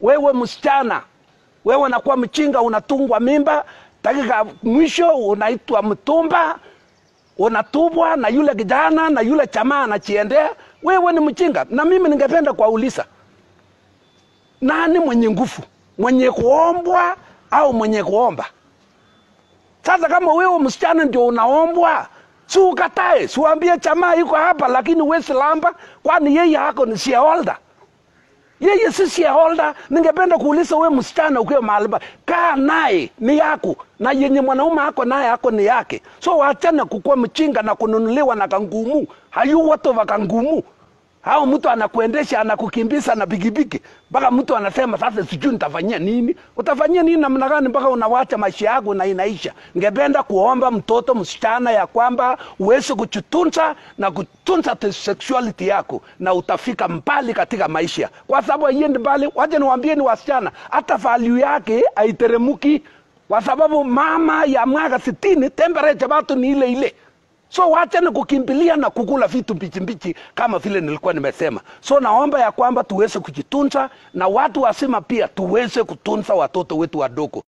Wewe msichana, wewe unakuwa mchinga, unatungwa mimba, dakika mwisho unaitwa mtumba, unatubwa na yule kijana na yule chamaa anachiendea. Wewe ni mchinga. Na mimi ningependa kuwauliza, nani mwenye nguvu, mwenye kuombwa au mwenye kuomba? Sasa kama wewe msichana ndio unaombwa, si ukatae, siwambie chamaa iko hapa, lakini wesilamba, kwani yeye hako ni shareholder yeye si shareholder. Ningependa kuuliza we msichana, ukiwa mahali kaa naye ni yako, na yenye mwanaume ako naye ako ni yake. So wachana kukua mchinga na kununuliwa na kangumu, hayu watu wa kangumu au mtu anakuendesha anakukimbisa na pikipiki mpaka mtu anasema sasa, sijui nitafanyia nini. Utafanyia nini namna gani mpaka unawacha maisha yako na inaisha? ngependa kuomba mtoto msichana ya kwamba uweze kuchutunza na kutunza sexuality yako, na utafika mbali katika maisha, kwa sababu haiendi mbali. niwaambie ni wasichana, hata value yake haiteremuki, kwa sababu mama ya mwaka 60 temperature bado ni ile ile. So wacha ni kukimbilia na kukula vitu mbichi mbichi kama vile nilikuwa nimesema. So naomba ya kwamba tuweze kujitunza na watu wasima pia tuweze kutunza watoto wetu wadogo.